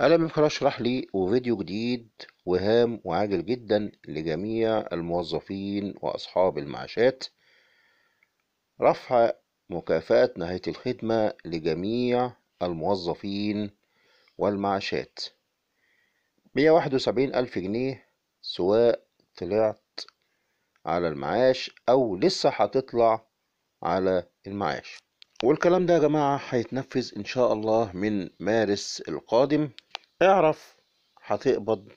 ألم اشرح لي وفيديو جديد وهام وعاجل جدا لجميع الموظفين وأصحاب المعاشات رفع مكافأة نهاية الخدمة لجميع الموظفين والمعاشات مية واحد وسبعين ألف جنيه سواء طلعت على المعاش أو لسه هتطلع على المعاش والكلام ده يا جماعة هيتنفذ إن شاء الله من مارس القادم اعرف هتقبض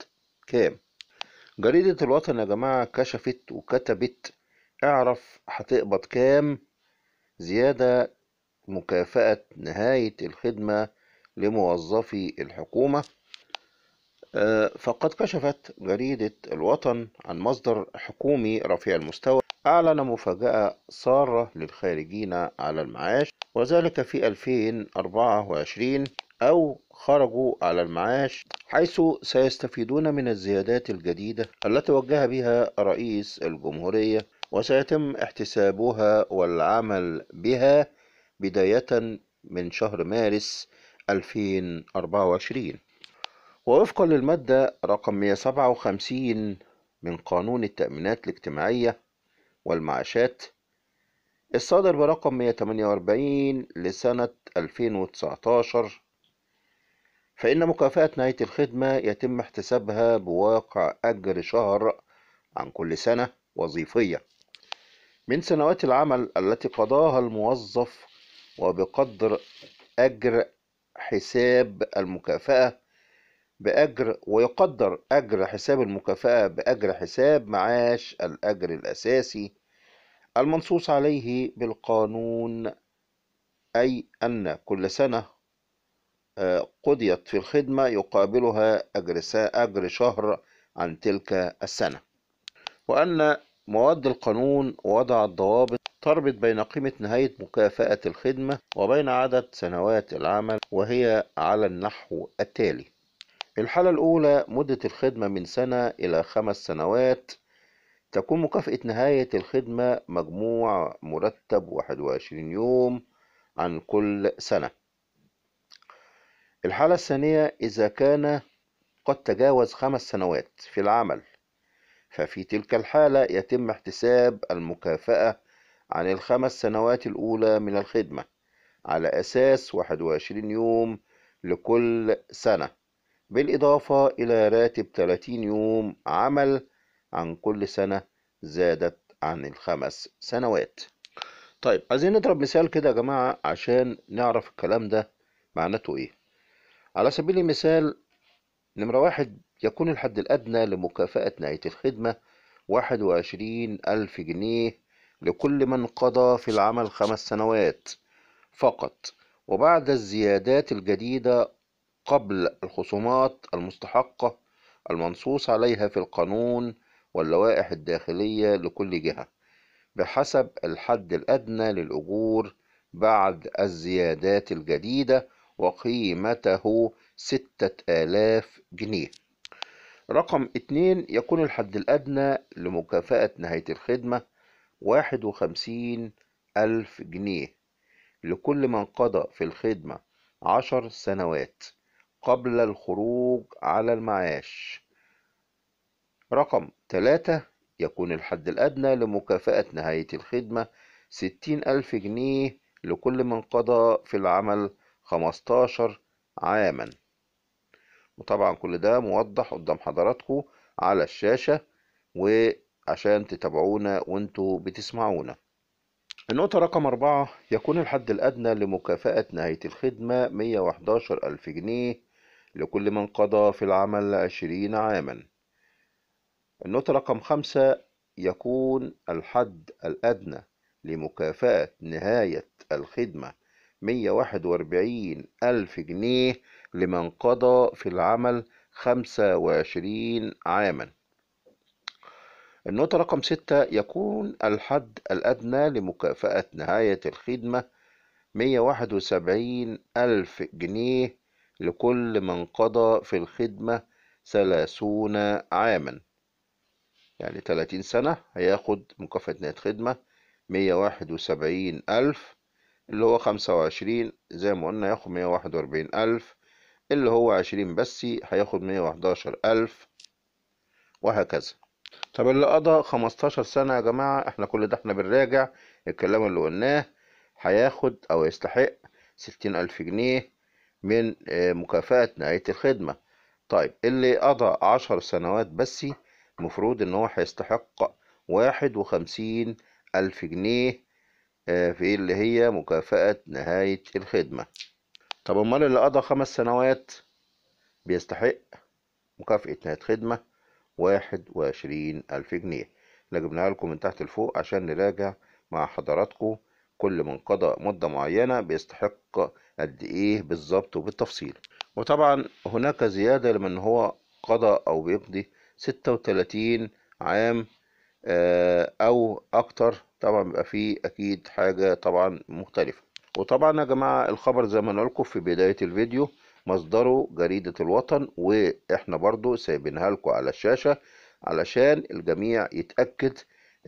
كام جريدة الوطن يا جماعة كشفت وكتبت اعرف هتقبض كام زيادة مكافأة نهاية الخدمة لموظفي الحكومة آه، فقد كشفت جريدة الوطن عن مصدر حكومي رفيع المستوى أعلن مفاجأة سارة للخارجين على المعاش وذلك في 2024 أو خرجوا على المعاش حيث سيستفيدون من الزيادات الجديدة التي وجه بها رئيس الجمهورية وسيتم احتسابها والعمل بها بداية من شهر مارس 2024 ووفقا للمادة رقم 157 من قانون التأمينات الاجتماعية والمعاشات الصادر برقم 148 لسنة 2019 فإن مكافأة نهاية الخدمة يتم احتسابها بواقع أجر شهر عن كل سنة وظيفية من سنوات العمل التي قضاها الموظف وبقدر أجر حساب المكافأة بأجر ويقدر أجر حساب المكافأة بأجر حساب معاش الأجر الأساسي المنصوص عليه بالقانون أي أن كل سنة قضيت في الخدمة يقابلها أجر, أجر شهر عن تلك السنة وأن مواد القانون وضعت ضوابط تربط بين قيمة نهاية مكافأة الخدمة وبين عدد سنوات العمل وهي على النحو التالي الحالة الأولى مدة الخدمة من سنة إلى خمس سنوات تكون مكافأة نهاية الخدمة مجموع مرتب 21 يوم عن كل سنة الحالة الثانية إذا كان قد تجاوز خمس سنوات في العمل ففي تلك الحالة يتم احتساب المكافأة عن الخمس سنوات الأولى من الخدمة على أساس 21 يوم لكل سنة بالإضافة إلى راتب 30 يوم عمل عن كل سنة زادت عن الخمس سنوات طيب عايزين نضرب مثال كده يا جماعة عشان نعرف الكلام ده معناته ايه على سبيل المثال نمرة واحد يكون الحد الأدنى لمكافأة نهاية الخدمة واحد وعشرين ألف جنيه لكل من قضى في العمل خمس سنوات فقط وبعد الزيادات الجديدة قبل الخصومات المستحقة المنصوص عليها في القانون واللوائح الداخلية لكل جهة بحسب الحد الأدنى للأجور بعد الزيادات الجديدة وقيمته ستة آلاف جنيه رقم اتنين يكون الحد الأدنى لمكافأة نهاية الخدمة واحد وخمسين ألف جنيه لكل من قضى في الخدمة عشر سنوات قبل الخروج على المعاش رقم تلاتة يكون الحد الأدنى لمكافأة نهاية الخدمة ستين ألف جنيه لكل من قضى في العمل خمستاشر عاما وطبعا كل ده موضح قدام حضراتكم على الشاشة وعشان تتابعونا وانتوا بتسمعونا النقطة رقم أربعة يكون الحد الأدنى لمكافأة نهاية الخدمة 111 ألف جنيه لكل من قضى في العمل 20 عاما النقطة رقم خمسة يكون الحد الأدنى لمكافأة نهاية الخدمة 141 ألف جنيه لمن قضى في العمل 25 عاما النقطة رقم ستة يكون الحد الأدنى لمكافأة نهاية الخدمة 171 ألف جنيه لكل من قضى في الخدمة 30 عاما يعني 30 سنة هياخد مكافأة نهاية خدمة 171 ألف اللي هو خمسة وعشرين زي ما قلنا هياخد مية واحد وأربعين ألف اللي هو عشرين بس هياخد مية وحداشر ألف وهكذا طب اللي قضى خمستاشر سنة يا جماعة احنا كل ده احنا بنراجع الكلام اللي قلناه هياخد أو يستحق ستين ألف جنيه من آه، مكافأة نهاية الخدمة طيب اللي قضى عشر سنوات بس مفروض إن هو هيستحق واحد وخمسين ألف جنيه آه، في ايه اللي هي مكافأة نهاية الخدمة طب امال اللي قضى خمس سنوات بيستحق مكافأة نهاية خدمة واحد وعشرين ألف جنيه احنا جبناها لكم من تحت لفوق عشان نراجع مع حضراتكم كل من قضى مدة معينة بيستحق قد ايه بالظبط وبالتفصيل وطبعا هناك زيادة لمن هو قضى او بيقضي ستة وتلاتين عام آه، او اكتر طبعا بيبقى فيه اكيد حاجة طبعا مختلفة وطبعا يا جماعة الخبر زي ما لكم في بداية الفيديو مصدره جريدة الوطن واحنا برضو سايبينها لكم على الشاشة علشان الجميع يتأكد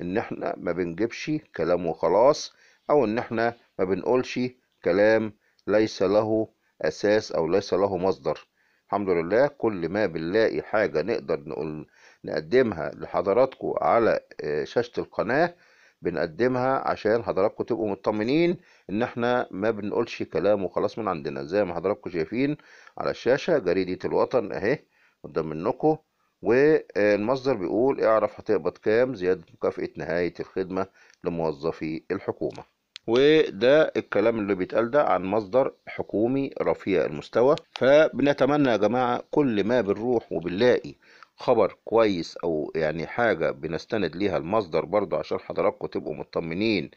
ان احنا ما بنجيبش كلام وخلاص او ان احنا ما بنقولش كلام ليس له اساس او ليس له مصدر الحمد لله كل ما بنلاقي حاجة نقدر نقول نقدمها لحضراتكم على آه، شاشة القناة بنقدمها عشان حضراتكم تبقوا مطمنين ان احنا ما بنقولش كلام وخلاص من عندنا زي ما حضراتكم شايفين على الشاشه جريده الوطن اهي قدام منكم والمصدر بيقول اعرف هتقبض كام زياده مكافاه نهايه الخدمه لموظفي الحكومه وده الكلام اللي بيتقال ده عن مصدر حكومي رفيع المستوى فبنتمنى يا جماعه كل ما بنروح وبنلاقي خبر كويس او يعني حاجة بنستند ليها المصدر برضو عشان حضراتكم تبقوا مطمنين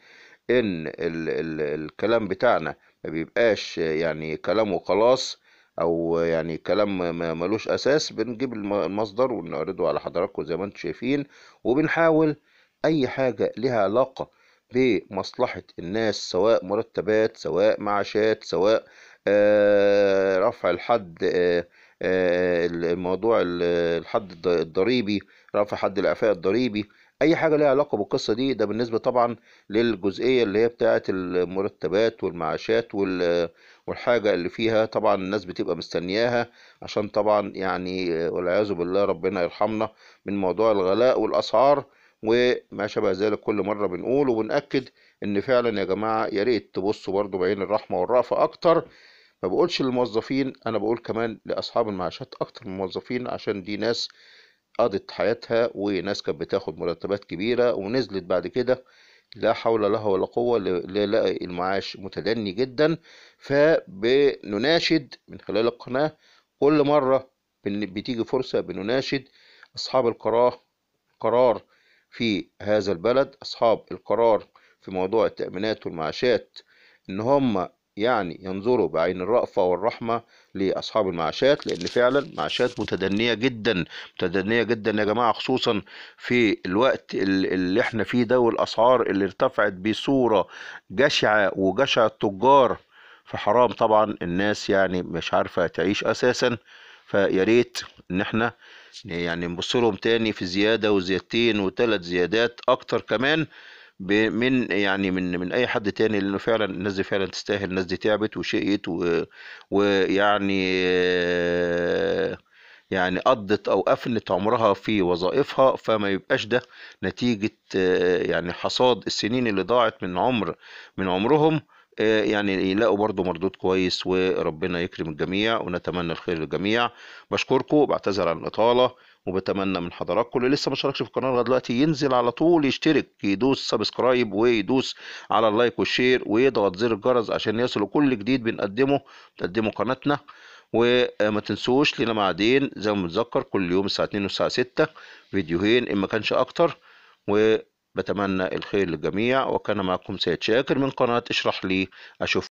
ان ال ال الكلام بتاعنا ما بيبقاش يعني كلام وخلاص او يعني كلام ملوش اساس بنجيب المصدر ونعرضه على حضراتكم زي ما انتم شايفين وبنحاول اي حاجة لها علاقة بمصلحة الناس سواء مرتبات سواء معاشات سواء آه رفع الحد آه الموضوع الحد الضريبي رفع حد الاعفاء الضريبي اي حاجه ليها علاقه بالقصه دي ده بالنسبه طبعا للجزئيه اللي هي بتاعه المرتبات والمعاشات والحاجه اللي فيها طبعا الناس بتبقى مستنياها عشان طبعا يعني والعياذ بالله ربنا يرحمنا من موضوع الغلاء والاسعار وما شابه ذلك كل مرة بنقول وبنأكد إن فعلا يا جماعة يا ريت تبصوا برضو بعين الرحمة والرأفة أكتر ما بقولش للموظفين انا بقول كمان لاصحاب المعاشات اكتر من الموظفين عشان دي ناس قضت حياتها وناس كانت بتاخد مرتبات كبيرة ونزلت بعد كده لا حول لها ولا قوة للاقي المعاش متدني جدا فبنناشد من خلال القناة كل مرة بتيجي فرصة بنناشد أصحاب القرار قرار في هذا البلد أصحاب القرار في موضوع التأمينات والمعاشات إن هم يعني ينظروا بعين الرأفة والرحمة لأصحاب المعاشات لأن فعلا معاشات متدنية جدا متدنية جدا يا جماعة خصوصا في الوقت اللي احنا فيه ده والأسعار اللي ارتفعت بصورة جشعة وجشع التجار فحرام طبعا الناس يعني مش عارفة تعيش أساسا فيا ريت إن احنا يعني نبص لهم تاني في زيادة وزيادتين وثلاث زيادات أكتر كمان من يعني من من اي حد تاني لانه فعلا الناس دي فعلا تستاهل الناس دي تعبت وشقيت ويعني يعني قضت او افنت عمرها في وظائفها فما يبقاش ده نتيجه يعني حصاد السنين اللي ضاعت من عمر من عمرهم يعني يلاقوا برضو مردود كويس وربنا يكرم الجميع ونتمنى الخير للجميع بشكركم بعتذر عن الاطاله وبتمنى من حضراتكم اللي لسه ما اشتركش في القناه لغايه دلوقتي ينزل على طول يشترك يدوس سبسكرايب ويدوس على اللايك والشير ويضغط زر الجرس عشان يصلوا كل جديد بنقدمه بتقدمه قناتنا وما تنسوش لنا بعدين زي ما بنتذكر كل يوم الساعه 2 والساعه 6 فيديوهين ان ما كانش اكتر وبتمنى الخير للجميع وكان معكم سيد شاكر من قناه اشرح لي اشوف